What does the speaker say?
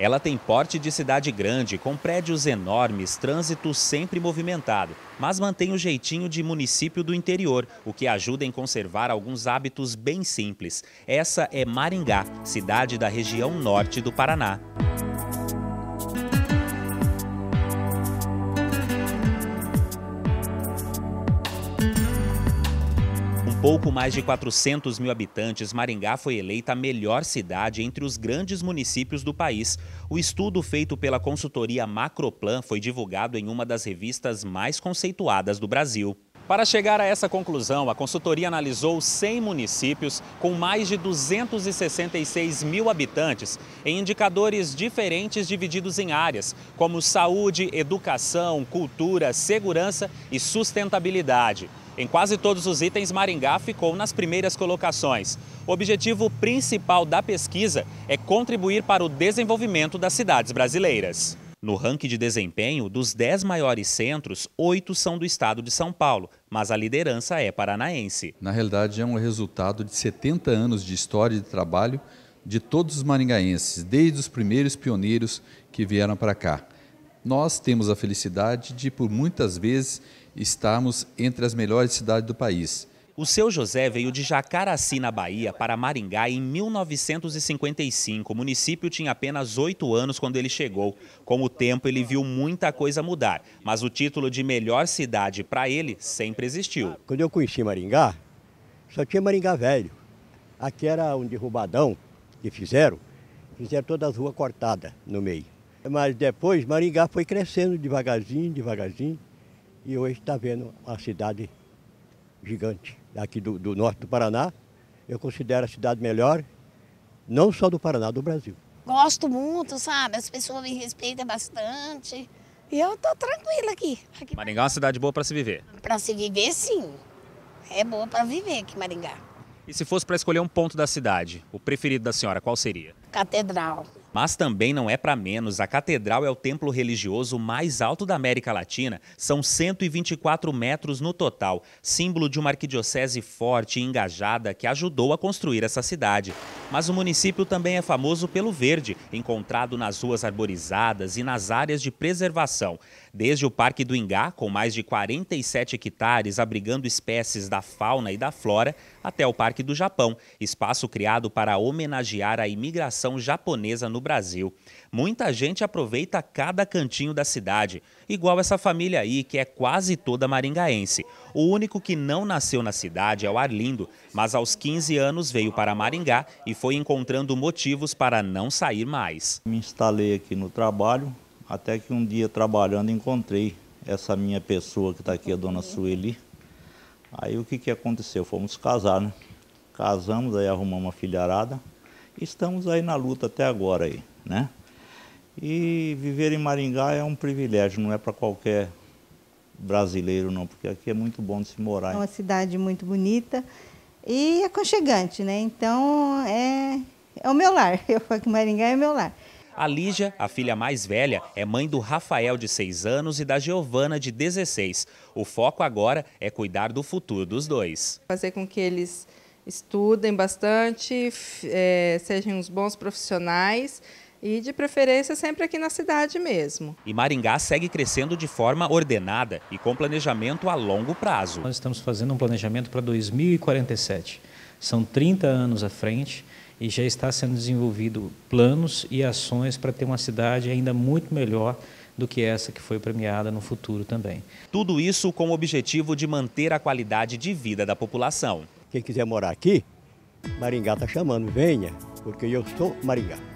Ela tem porte de cidade grande, com prédios enormes, trânsito sempre movimentado, mas mantém o jeitinho de município do interior, o que ajuda em conservar alguns hábitos bem simples. Essa é Maringá, cidade da região norte do Paraná. pouco mais de 400 mil habitantes, Maringá foi eleita a melhor cidade entre os grandes municípios do país. O estudo feito pela consultoria Macroplan foi divulgado em uma das revistas mais conceituadas do Brasil. Para chegar a essa conclusão, a consultoria analisou 100 municípios com mais de 266 mil habitantes, em indicadores diferentes divididos em áreas, como saúde, educação, cultura, segurança e sustentabilidade. Em quase todos os itens, Maringá ficou nas primeiras colocações. O objetivo principal da pesquisa é contribuir para o desenvolvimento das cidades brasileiras. No ranking de desempenho, dos 10 maiores centros, 8 são do estado de São Paulo, mas a liderança é paranaense. Na realidade, é um resultado de 70 anos de história e de trabalho de todos os maringaenses, desde os primeiros pioneiros que vieram para cá. Nós temos a felicidade de, por muitas vezes, estarmos entre as melhores cidades do país. O seu José veio de Jacaraci, na Bahia, para Maringá em 1955. O município tinha apenas oito anos quando ele chegou. Com o tempo, ele viu muita coisa mudar, mas o título de melhor cidade para ele sempre existiu. Quando eu conheci Maringá, só tinha Maringá velho. Aqui era um derrubadão que fizeram, fizeram todas as ruas cortadas no meio. Mas depois Maringá foi crescendo devagarzinho, devagarzinho. E hoje está vendo uma cidade gigante aqui do, do norte do Paraná. Eu considero a cidade melhor, não só do Paraná, do Brasil. Gosto muito, sabe? As pessoas me respeitam bastante. E eu estou tranquila aqui. aqui Maringá é uma cidade boa para se viver. Para se viver, sim. É boa para viver aqui, Maringá. E se fosse para escolher um ponto da cidade, o preferido da senhora, qual seria? Catedral. Mas também não é para menos, a catedral é o templo religioso mais alto da América Latina, são 124 metros no total, símbolo de uma arquidiocese forte e engajada que ajudou a construir essa cidade. Mas o município também é famoso pelo verde, encontrado nas ruas arborizadas e nas áreas de preservação. Desde o Parque do Ingá, com mais de 47 hectares abrigando espécies da fauna e da flora, até o Parque do Japão, espaço criado para homenagear a imigração japonesa no Brasil. Muita gente aproveita cada cantinho da cidade, igual essa família aí, que é quase toda maringaense. O único que não nasceu na cidade é o Arlindo, mas aos 15 anos veio para Maringá e foi encontrando motivos para não sair mais. Me instalei aqui no trabalho, até que um dia trabalhando encontrei essa minha pessoa que está aqui, a dona Sueli. Aí o que, que aconteceu? Fomos casar, né? Casamos, aí arrumamos uma filharada. Estamos aí na luta até agora aí, né? E viver em Maringá é um privilégio, não é para qualquer brasileiro não, porque aqui é muito bom de se morar. É uma cidade muito bonita e é aconchegante, né? Então é, é o meu lar. Eu falo que Maringá é meu lar. A Lígia, a filha mais velha, é mãe do Rafael, de 6 anos, e da Giovana, de 16. O foco agora é cuidar do futuro dos dois. Fazer com que eles estudem bastante, é, sejam uns bons profissionais, e de preferência sempre aqui na cidade mesmo. E Maringá segue crescendo de forma ordenada e com planejamento a longo prazo. Nós estamos fazendo um planejamento para 2047. São 30 anos à frente e já está sendo desenvolvido planos e ações para ter uma cidade ainda muito melhor do que essa que foi premiada no futuro também. Tudo isso com o objetivo de manter a qualidade de vida da população. Quem quiser morar aqui, Maringá está chamando, venha, porque eu sou Maringá.